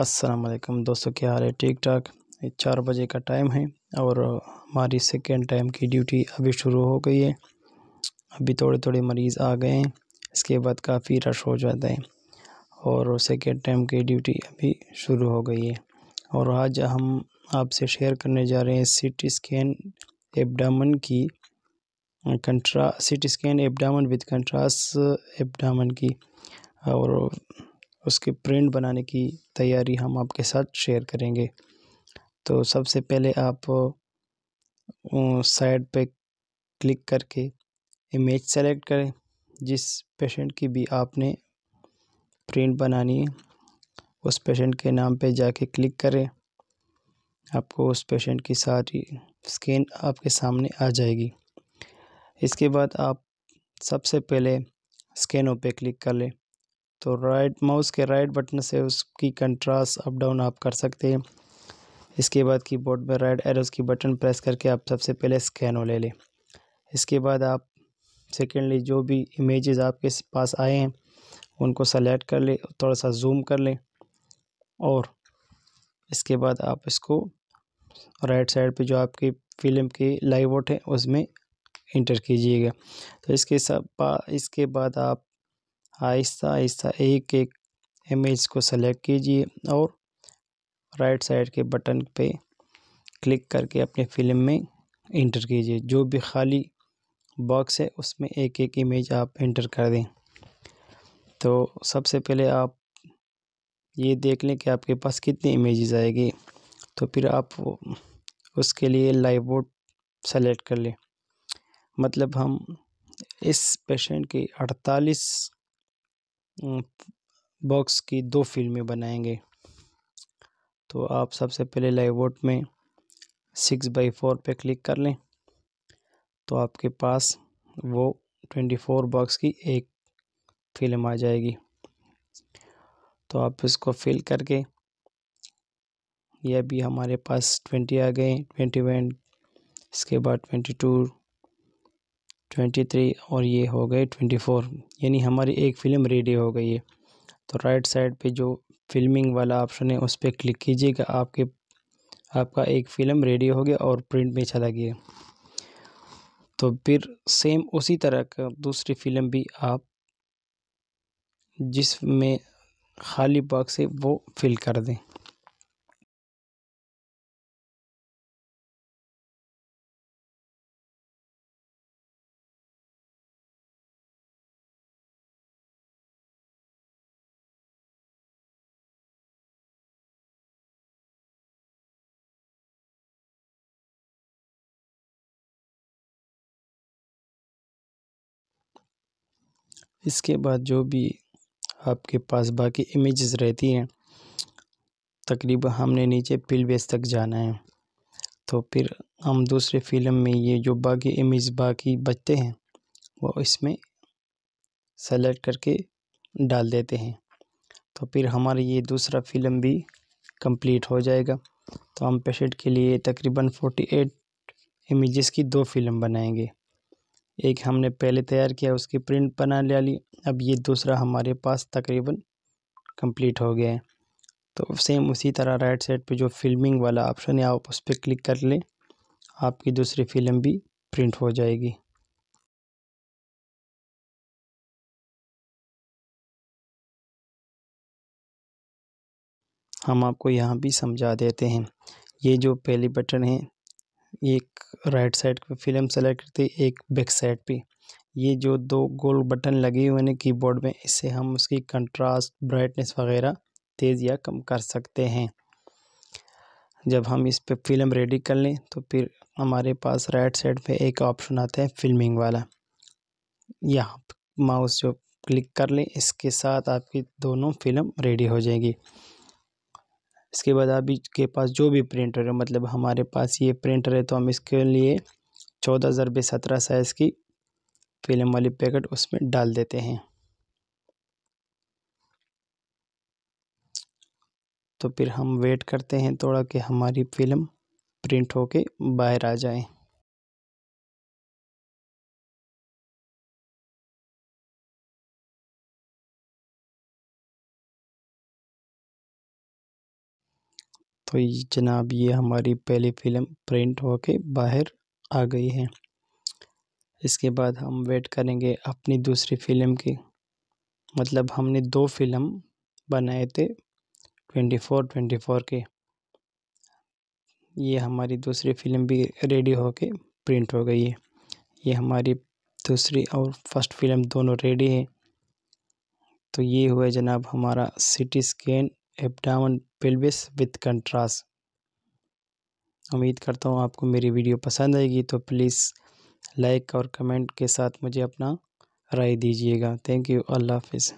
असलकम दोस्तों क्या हाल है ठीक ठाक चार बजे का टाइम है और हमारी सेकेंड टाइम की ड्यूटी अभी शुरू हो गई है अभी थोड़े थोड़े मरीज़ आ गए हैं इसके बाद काफ़ी रश हो जाता है और सेकेंड टाइम की ड्यूटी अभी शुरू हो गई है और आज हम आपसे शेयर करने जा रहे हैं सिटी स्कैन एबडामन की contrast CT scan abdomen with contrast abdomen की और उसके प्रिंट बनाने की तैयारी हम आपके साथ शेयर करेंगे तो सबसे पहले आप साइड पे क्लिक करके इमेज सेलेक्ट करें जिस पेशेंट की भी आपने प्रिंट बनानी है उस पेशेंट के नाम पे जाके क्लिक करें आपको उस पेशेंट की सारी स्कैन आपके सामने आ जाएगी इसके बाद आप सबसे पहले स्कैनों पे क्लिक कर लें तो राइट माउस के राइट बटन से उसकी कंट्रास्ट अप डाउन आप कर सकते हैं इसके बाद कीबोर्ड में राइट एरोस की बटन प्रेस करके आप सबसे पहले स्कैनो ले लें इसके बाद आप सेकेंडली जो भी इमेजेस आपके पास आए हैं उनको सेलेक्ट कर लें थोड़ा सा जूम कर लें और इसके बाद आप इसको राइट साइड पे जो आपकी फिल्म की लाइव वोट है उसमें इंटर कीजिएगा तो इसके सब इसके बाद आप आहिस्ता आहिस्ता एक एक इमेज को सेलेक्ट कीजिए और राइट साइड के बटन पे क्लिक करके अपने फ़िल्म में इंटर कीजिए जो भी खाली बॉक्स है उसमें एक एक इमेज आप इंटर कर दें तो सबसे पहले आप ये देख लें कि आपके पास कितनी इमेजेस आएगी तो फिर आप उसके लिए लाइव बोर्ड सेलेक्ट कर लें मतलब हम इस पेशेंट की बॉक्स की दो फ़िल्में बनाएंगे तो आप सबसे पहले लाइवोट में सिक्स बाई फोर पर क्लिक कर लें तो आपके पास वो ट्वेंटी फोर बॉक्स की एक फिल्म आ जाएगी तो आप इसको फिल करके ये अभी हमारे पास ट्वेंटी आ गए ट्वेंटी वन इसके बाद ट्वेंटी टू ट्वेंटी थ्री और ये हो गए ट्वेंटी फोर यानी हमारी एक फ़िल्म रेडी हो गई है तो राइट साइड पे जो फिल्मिंग वाला ऑप्शन है उस पर क्लिक कीजिएगा आपके आपका एक फ़िल्म रेडी हो गया और प्रिंट में चला गया तो फिर सेम उसी तरह का दूसरी फिल्म भी आप जिसमें खाली बॉक्स है वो फिल कर दें इसके बाद जो भी आपके पास बाकी इमेजेस रहती हैं तकरीबन हमने नीचे पिलवेज तक जाना है तो फिर हम दूसरे फ़िल्म में ये जो बाकी इमेज बाकी बचते हैं वो इसमें सेलेक्ट करके डाल देते हैं तो फिर हमारा ये दूसरा फ़िल्म भी कंप्लीट हो जाएगा तो हम पेशेंट के लिए तकरीबन फोर्टी एट इमेज़ की दो फिल्म बनाएंगे एक हमने पहले तैयार किया उसकी प्रिंट बना ली अब ये दूसरा हमारे पास तकरीबन कंप्लीट हो गया है तो सेम उसी तरह राइट साइड पे जो फिल्मिंग वाला ऑप्शन है आप उस पर क्लिक कर लें आपकी दूसरी फिल्म भी प्रिंट हो जाएगी हम आपको यहाँ भी समझा देते हैं ये जो पहले बटन है एक राइट साइड पे फिल्म सेलेक्ट करते एक बैक साइड पे ये जो दो गोल बटन लगे हुए हैं कीबोर्ड में इससे हम उसकी कंट्रास्ट ब्राइटनेस वगैरह तेज़ या कम कर सकते हैं जब हम इस पर फिल्म रेडी कर लें तो फिर हमारे पास राइट साइड पे एक ऑप्शन आता है फिल्मिंग वाला यहाँ माउस जो क्लिक कर लें इसके साथ आपकी दोनों फिल्म रेडी हो जाएगी इसके बाद आप के पास जो भी प्रिंटर है मतलब हमारे पास ये प्रिंटर है तो हम इसके लिए चौदह हज़ार बे सत्रह साइज़ की फिल्म वाली पैकेट उसमें डाल देते हैं तो फिर हम वेट करते हैं थोड़ा कि हमारी फिल्म प्रिंट होके बाहर आ जाए तो ये जनाब ये हमारी पहली फ़िल्म प्रिंट होके बाहर आ गई है इसके बाद हम वेट करेंगे अपनी दूसरी फ़िल्म की मतलब हमने दो फिल्म बनाए थे ट्वेंटी फोर ट्वेंटी फोर के ये हमारी दूसरी फिल्म भी रेडी होके प्रिंट हो गई है ये हमारी दूसरी और फर्स्ट फिल्म दोनों रेडी है तो ये हुआ जनाब हमारा CT scan abdomen pelvis with contrast उम्मीद करता हूँ आपको मेरी वीडियो पसंद आएगी तो प्लीज़ लाइक और कमेंट के साथ मुझे अपना राय दीजिएगा थैंक यू अल्लाह हाफिज़